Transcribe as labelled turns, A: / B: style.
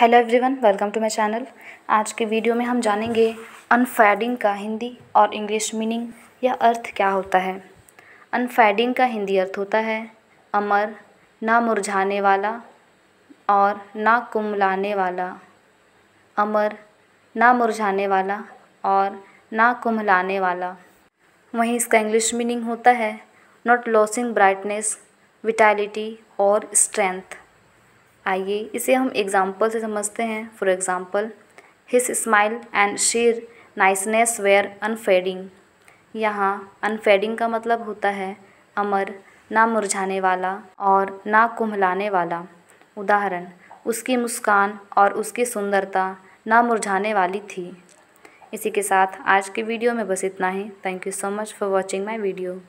A: hello everyone welcome to my channel आज के video में हम जानेंगे अनफैडिंग का हिंदी और इंग्लिश मीनिंग या अर्थ क्या होता है अनफैडिंग का हिंदी अर्थ होता है अमर ना मुरझाने वाला और ना कुमलाने वाला अमर ना मुरझाने वाला और ना कुमलाने वाला वहीं इसका इंग्लिश मीनिंग होता है नॉट लॉसिंग ब्राइटनेस विटैलिटी और स्ट्रेंथ आइए इसे हम एग्जाम्पल से समझते हैं for example his smile and sheer niceness were unfading यहाँ अनफेडिंग का मतलब होता है अमर ना मुरझाने वाला और ना कुम्हलाने वाला उदाहरण उसकी मुस्कान और उसकी सुंदरता ना मुरझाने वाली थी इसी के साथ आज के वीडियो में बस इतना ही thank you so much for watching my video